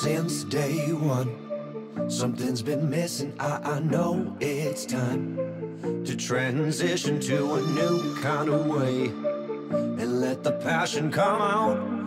since day one. Something's been missing, I, I know it's time to transition to a new kind of way and let the passion come out.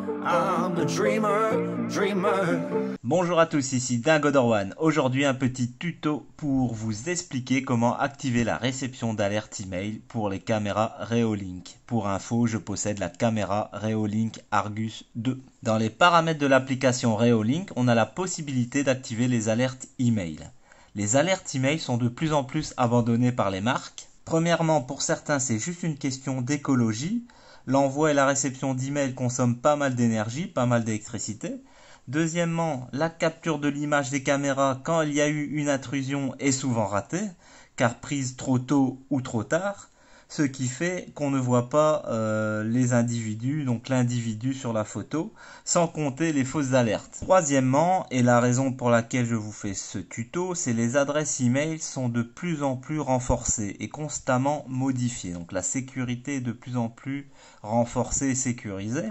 Bonjour à tous, ici Dingo Dorwan. Aujourd'hui, un petit tuto pour vous expliquer comment activer la réception d'alerte email pour les caméras Reolink. Pour info, je possède la caméra Reolink Argus 2. Dans les paramètres de l'application Reolink, on a la possibilité d'activer les alertes email. Les alertes email sont de plus en plus abandonnées par les marques. Premièrement, pour certains, c'est juste une question d'écologie l'envoi et la réception d'emails consomment pas mal d'énergie, pas mal d'électricité. Deuxièmement, la capture de l'image des caméras quand il y a eu une intrusion est souvent ratée, car prise trop tôt ou trop tard ce qui fait qu'on ne voit pas euh, les individus, donc l'individu sur la photo, sans compter les fausses alertes. Troisièmement, et la raison pour laquelle je vous fais ce tuto, c'est les adresses e-mail sont de plus en plus renforcées et constamment modifiées. Donc la sécurité est de plus en plus renforcée et sécurisée.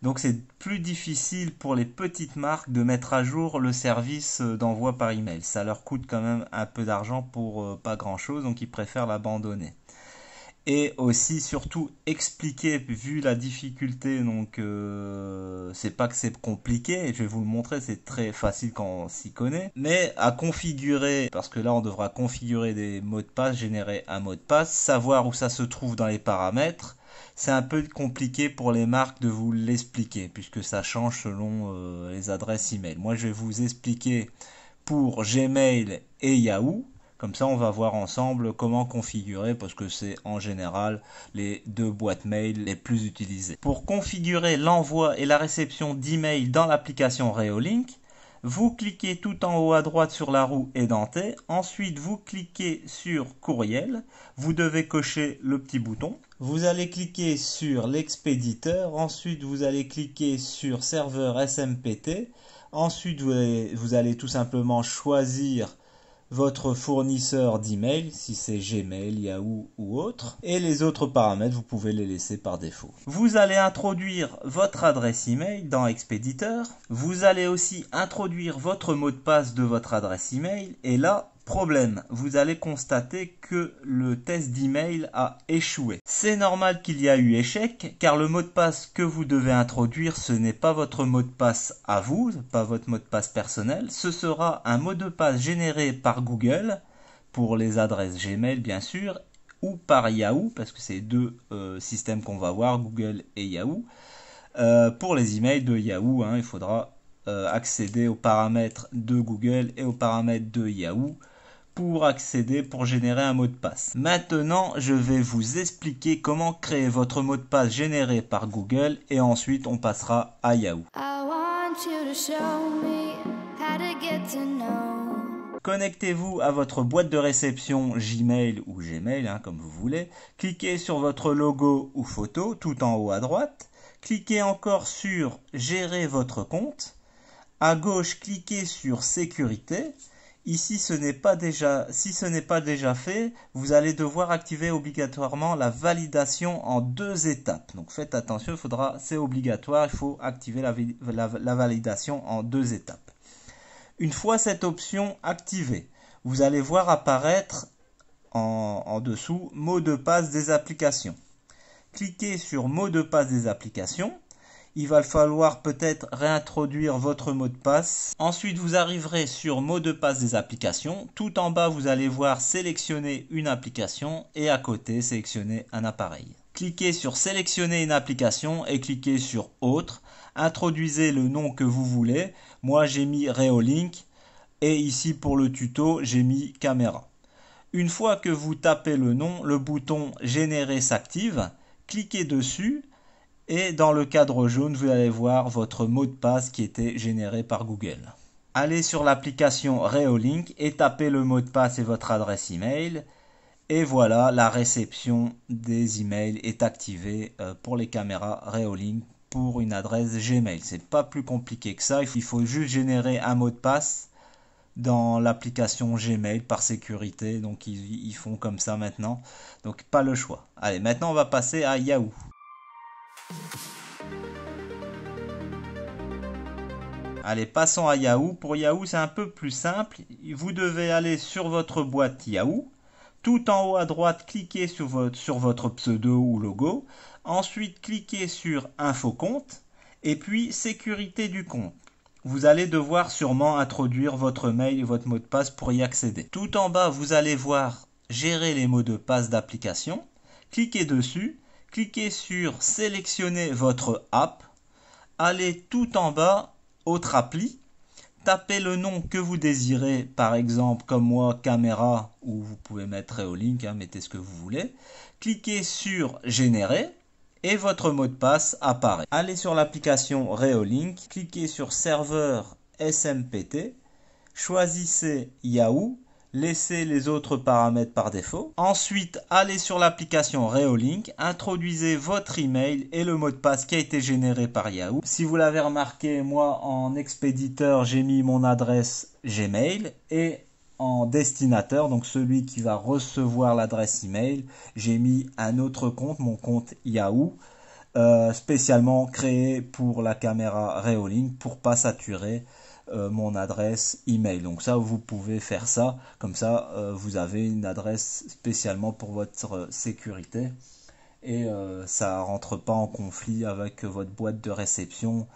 Donc c'est plus difficile pour les petites marques de mettre à jour le service euh, d'envoi par email. Ça leur coûte quand même un peu d'argent pour euh, pas grand chose, donc ils préfèrent l'abandonner et aussi surtout expliquer vu la difficulté donc euh, c'est pas que c'est compliqué je vais vous le montrer c'est très facile quand on s'y connaît mais à configurer parce que là on devra configurer des mots de passe générer un mot de passe savoir où ça se trouve dans les paramètres c'est un peu compliqué pour les marques de vous l'expliquer puisque ça change selon euh, les adresses email moi je vais vous expliquer pour Gmail et Yahoo comme ça, on va voir ensemble comment configurer parce que c'est en général les deux boîtes mail les plus utilisées. Pour configurer l'envoi et la réception d'emails dans l'application Reolink, vous cliquez tout en haut à droite sur la roue édentée, ensuite vous cliquez sur courriel, vous devez cocher le petit bouton, vous allez cliquer sur l'expéditeur, ensuite vous allez cliquer sur serveur SMPT, ensuite vous allez tout simplement choisir votre fournisseur d'email, si c'est Gmail, Yahoo ou autre, et les autres paramètres, vous pouvez les laisser par défaut. Vous allez introduire votre adresse email dans Expéditeur. vous allez aussi introduire votre mot de passe de votre adresse email, et là, Problème, vous allez constater que le test d'email a échoué. C'est normal qu'il y a eu échec car le mot de passe que vous devez introduire ce n'est pas votre mot de passe à vous, pas votre mot de passe personnel, ce sera un mot de passe généré par Google pour les adresses Gmail bien sûr ou par Yahoo parce que c'est deux euh, systèmes qu'on va voir, Google et Yahoo. Euh, pour les emails de Yahoo, hein, il faudra euh, accéder aux paramètres de Google et aux paramètres de Yahoo pour accéder, pour générer un mot de passe. Maintenant, je vais vous expliquer comment créer votre mot de passe généré par Google et ensuite on passera à Yahoo. Connectez-vous à votre boîte de réception Gmail ou Gmail, hein, comme vous voulez. Cliquez sur votre logo ou photo tout en haut à droite. Cliquez encore sur Gérer votre compte. À gauche, cliquez sur Sécurité. Ici ce n'est pas déjà, si ce n'est pas déjà fait, vous allez devoir activer obligatoirement la validation en deux étapes. Donc faites attention, faudra, c'est obligatoire, il faut activer la, validation en deux étapes. Une fois cette option activée, vous allez voir apparaître en, en, dessous mot de passe des applications. Cliquez sur mot de passe des applications il va falloir peut-être réintroduire votre mot de passe. Ensuite, vous arriverez sur mot de passe des applications. Tout en bas, vous allez voir sélectionner une application et à côté, sélectionner un appareil. Cliquez sur sélectionner une application et cliquez sur autre. Introduisez le nom que vous voulez. Moi, j'ai mis Reolink et ici pour le tuto, j'ai mis caméra. Une fois que vous tapez le nom, le bouton générer s'active. Cliquez dessus et dans le cadre jaune, vous allez voir votre mot de passe qui était généré par Google. Allez sur l'application Reolink et tapez le mot de passe et votre adresse email. Et voilà, la réception des emails est activée euh, pour les caméras Reolink pour une adresse Gmail. C'est pas plus compliqué que ça. Il faut juste générer un mot de passe dans l'application Gmail par sécurité. Donc ils, ils, font comme ça maintenant. Donc pas le choix. Allez, maintenant on va passer à Yahoo. Allez, passons à Yahoo. Pour Yahoo, c'est un peu plus simple. Vous devez aller sur votre boîte Yahoo. Tout en haut à droite, cliquez sur votre, sur votre pseudo ou logo. Ensuite, cliquez sur Info compte et puis Sécurité du compte. Vous allez devoir sûrement introduire votre mail et votre mot de passe pour y accéder. Tout en bas, vous allez voir Gérer les mots de passe d'application. Cliquez dessus cliquez sur Sélectionner votre app, allez tout en bas, autre appli, tapez le nom que vous désirez, par exemple comme moi caméra ou vous pouvez mettre Reolink, hein, mettez ce que vous voulez, cliquez sur générer et votre mot de passe apparaît. Allez sur l'application Reolink, cliquez sur serveur SMPT, choisissez Yahoo laissez les autres paramètres par défaut. Ensuite, allez sur l'application Reolink, introduisez votre email et le mot de passe qui a été généré par Yahoo. Si vous l'avez remarqué, moi en expéditeur, j'ai mis mon adresse Gmail et en destinateur, donc celui qui va recevoir l'adresse email, j'ai mis un autre compte, mon compte Yahoo. Euh, spécialement créé pour la caméra Reolink pour pas saturer euh, mon adresse email. Donc ça, vous pouvez faire ça. Comme ça, euh, vous avez une adresse spécialement pour votre euh, sécurité. Et ça ça rentre pas en conflit avec votre boîte de réception.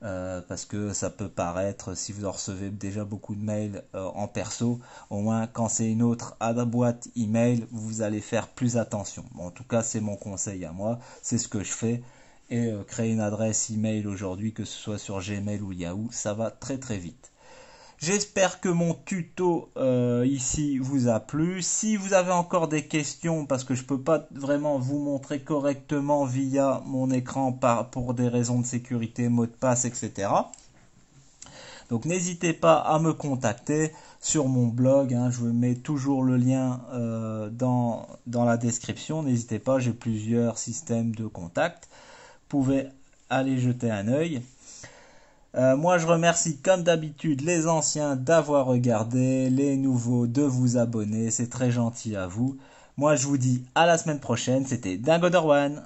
parce que ça peut paraître, si vous recevez déjà beaucoup de mails en perso, au moins quand c'est une autre à la boîte email, vous allez faire plus attention. en tout cas, c'est mon conseil à moi, c'est ce que je fais et euh, créer une adresse email aujourd'hui, que ce soit sur Gmail ou Yahoo, ça va très très vite. J'espère que mon tuto euh, ici vous a plu. Si vous avez encore des questions, parce que je ne peux pas vraiment vous montrer correctement via mon écran pour des raisons de sécurité, mot de passe, etc. Donc n'hésitez pas à me contacter sur mon blog. Hein. je mets toujours le lien euh, dans la description. N'hésitez pas, j'ai plusieurs systèmes de contact pouvez aller jeter un oeil euh, moi, je remercie comme d'habitude les anciens d'avoir regardé, les nouveaux de vous abonner, c'est très gentil à vous. Moi, je vous dis à la semaine prochaine, c'était Dingo Dorwan.